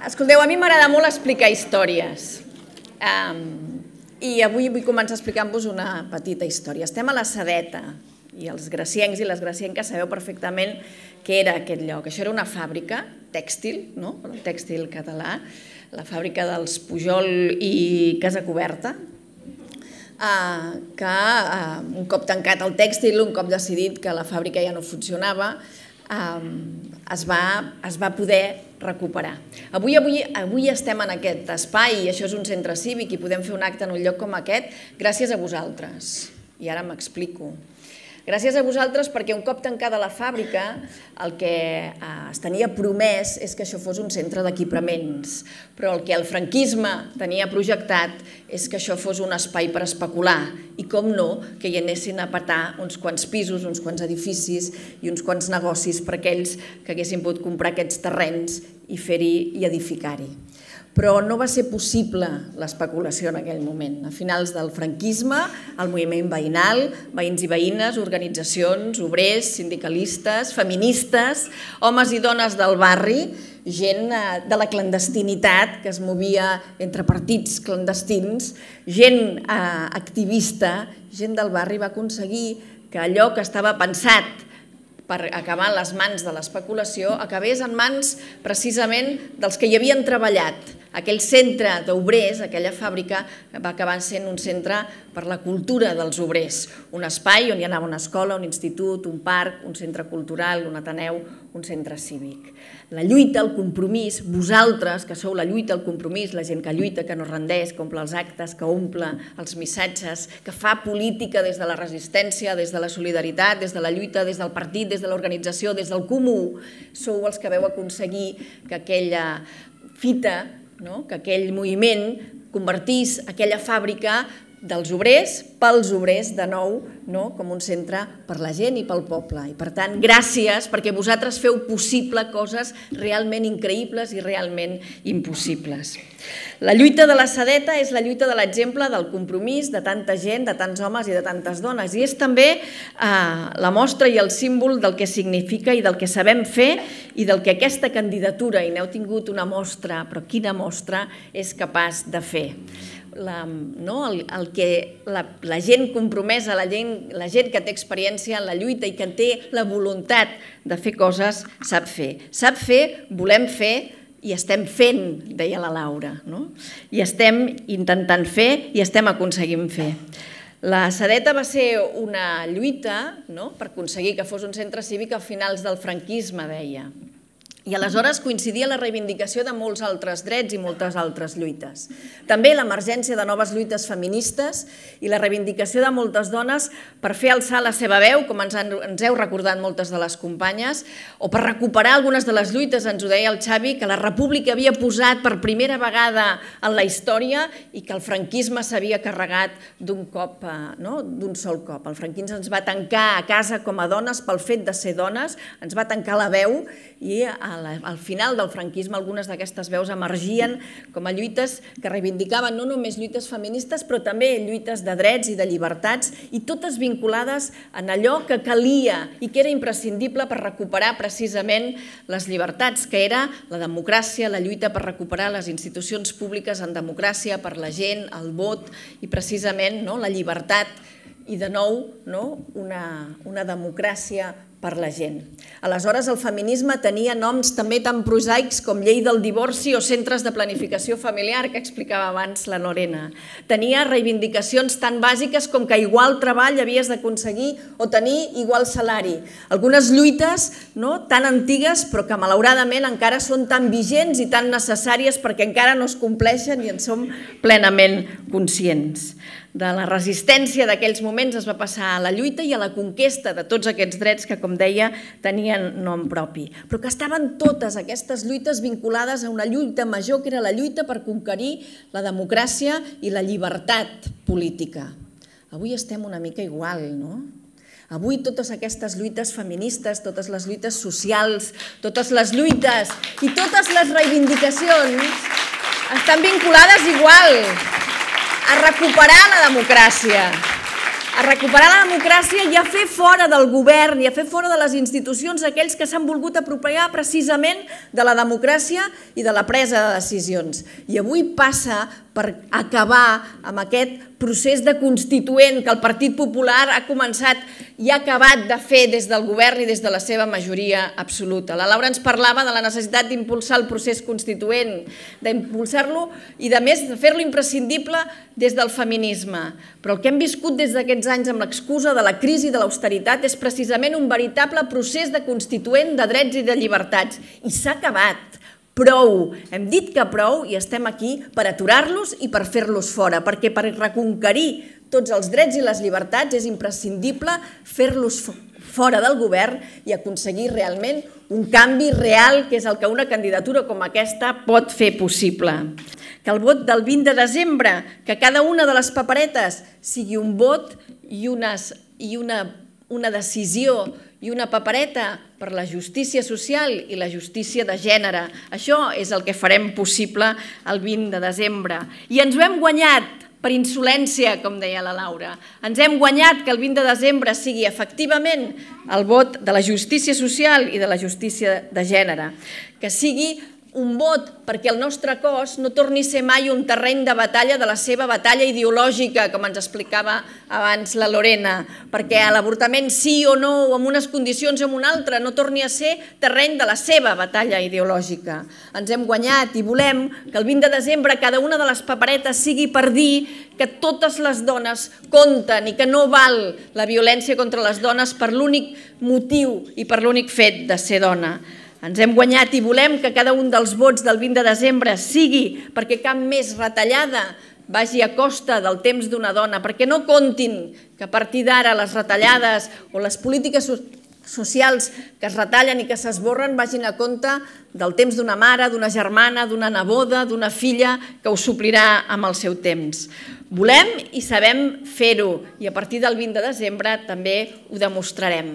Escolteu, a mi m'agrada molt explicar històries. Um, I avui vull començar explicant-vos una petita història. Estem a la Sedeta, i els graciencs i les gracienques sabeu perfectament què era aquest lloc. Això era una fàbrica tèxtil, no? el tèxtil català, la fàbrica dels Pujol i Casa Coberta, eh, que eh, un cop tancat el tèxtil, un cop decidit que la fàbrica ja no funcionava, es va, es va poder recuperar. Avui, avui, avui estem en aquest espai i això és un centre cívic i podem fer un acte en un lloc com aquest gràcies a vosaltres. I ara m'explico. Gràcies a vosaltres perquè un cop tancada la fàbrica el que eh, es tenia promès és que això fos un centre d'equipaments, però el que el franquisme tenia projectat és que això fos un espai per especular i com no, que hi anessin a patar uns quants pisos, uns quants edificis i uns quants negocis per aquells que haguessin pogut comprar aquests terrenys i fer-hi i edificar-hi però no va ser possible l'especulació en aquell moment. A finals del franquisme, el moviment veïnal, veïns i veïnes, organitzacions, obrers, sindicalistes, feministes, homes i dones del barri, gent eh, de la clandestinitat que es movia entre partits clandestins, gent eh, activista, gent del barri va aconseguir que allò que estava pensat per acabar en les mans de l'especulació, acabés en mans precisament dels que hi havien treballat, aquell centre d'obrers, aquella fàbrica, va acabar sent un centre per la cultura dels obrers, un espai on hi anava una escola, un institut, un parc, un centre cultural, un ateneu, un centre cívic. La lluita, el compromís, vosaltres que sou la lluita, el compromís, la gent que lluita, que no rendeix, que omple els actes, que omple els missatges, que fa política des de la resistència, des de la solidaritat, des de la lluita, des del partit, des de l'organització, des del comú, sou els que veu aconseguir que aquella fita no? que aquell moviment convertís aquella fàbrica dels obrers, pels obrers, de nou, no? com un centre per la gent i pel poble. I per tant, gràcies perquè vosaltres feu possible coses realment increïbles i realment impossibles. La lluita de la Sedeta és la lluita de l'exemple del compromís de tanta gent, de tants homes i de tantes dones, i és també eh, la mostra i el símbol del que significa i del que sabem fer i del que aquesta candidatura, i n'heu tingut una mostra, però quina mostra, és capaç de fer la, no, el, el que la, la gent compromesa, la gent, la gent que té experiència en la lluita i que té la voluntat de fer coses, sap fer. Sap fer, volem fer i estem fent, deia la Laura, no? i estem intentant fer i estem aconseguint fer. La Sedeta va ser una lluita no? per aconseguir que fos un centre cívic a finals del franquisme, deia. I aleshores coincidia la reivindicació de molts altres drets i moltes altres lluites. També l'emergència de noves lluites feministes i la reivindicació de moltes dones per fer alçar la seva veu, com ens, han, ens heu recordat moltes de les companyes, o per recuperar algunes de les lluites, ens ho deia el Xavi, que la república havia posat per primera vegada en la història i que el franquisme s'havia carregat d'un cop, eh, no? d'un sol cop. El franquisme ens va tancar a casa com a dones pel fet de ser dones, ens va tancar la veu i a eh, la, al final del franquisme algunes d'aquestes veus emergien com a lluites que reivindicaven no només lluites feministes, però també lluites de drets i de llibertats, i totes vinculades en allò que calia i que era imprescindible per recuperar precisament les llibertats, que era la democràcia, la lluita per recuperar les institucions públiques en democràcia, per la gent, el vot i precisament no, la llibertat i de nou no? una, una democràcia per la gent. Aleshores, el feminisme tenia noms també tan prosaics com llei del divorci o centres de planificació familiar, que explicava abans la Lorena. Tenia reivindicacions tan bàsiques com que igual treball havies d'aconseguir o tenir igual salari. Algunes lluites no, tan antigues, però que malauradament encara són tan vigents i tan necessàries perquè encara no es compleixen i en som plenament conscients de la resistència d'aquells moments es va passar a la lluita i a la conquesta de tots aquests drets que, com com deia, tenien nom propi, però que estaven totes aquestes lluites vinculades a una lluita major que era la lluita per conquerir la democràcia i la llibertat política. Avui estem una mica igual, no? Avui totes aquestes lluites feministes, totes les lluites socials, totes les lluites i totes les reivindicacions estan vinculades igual a recuperar la democràcia, a recuperar la democràcia i a fer fora del govern i a fer fora de les institucions aquells que s'han volgut apropiar precisament de la democràcia i de la presa de decisions. I avui passa per acabar amb aquest procés de constituent que el Partit Popular ha començat i ha acabat de fer des del govern i des de la seva majoria absoluta. La Laura ens parlava de la necessitat d'impulsar el procés constituent, d'impulsar-lo i, de més, de fer-lo imprescindible des del feminisme. Però el que hem viscut des d'aquests anys amb l'excusa de la crisi de l'austeritat és precisament un veritable procés de constituent de drets i de llibertats. I s'ha acabat prou, hem dit que prou i estem aquí per aturar-los i per fer-los fora, perquè per reconquerir tots els drets i les llibertats és imprescindible fer-los fora del govern i aconseguir realment un canvi real, que és el que una candidatura com aquesta pot fer possible. Que el vot del 20 de desembre, que cada una de les paperetes sigui un vot i, una, i una, una decisió i una papereta per la justícia social i la justícia de gènere. Això és el que farem possible el 20 de desembre. I ens ho hem guanyat per insolència, com deia la Laura. Ens hem guanyat que el 20 de desembre sigui efectivament el vot de la justícia social i de la justícia de gènere, que sigui un vot perquè el nostre cos no torni a ser mai un terreny de batalla de la seva batalla ideològica, com ens explicava abans la Lorena, perquè l'avortament sí o no, o en unes condicions o en una altra, no torni a ser terreny de la seva batalla ideològica. Ens hem guanyat i volem que el 20 de desembre cada una de les paperetes sigui per dir que totes les dones compten i que no val la violència contra les dones per l'únic motiu i per l'únic fet de ser dona. Ens hem guanyat i volem que cada un dels vots del 20 de desembre sigui perquè cap més retallada vagi a costa del temps d'una dona, perquè no comptin que a partir d'ara les retallades o les polítiques socials que es retallen i que s'esborren vagin a compte del temps d'una mare, d'una germana, d'una neboda, d'una filla que ho suplirà amb el seu temps. Volem i sabem fer-ho i a partir del 20 de desembre també ho demostrarem.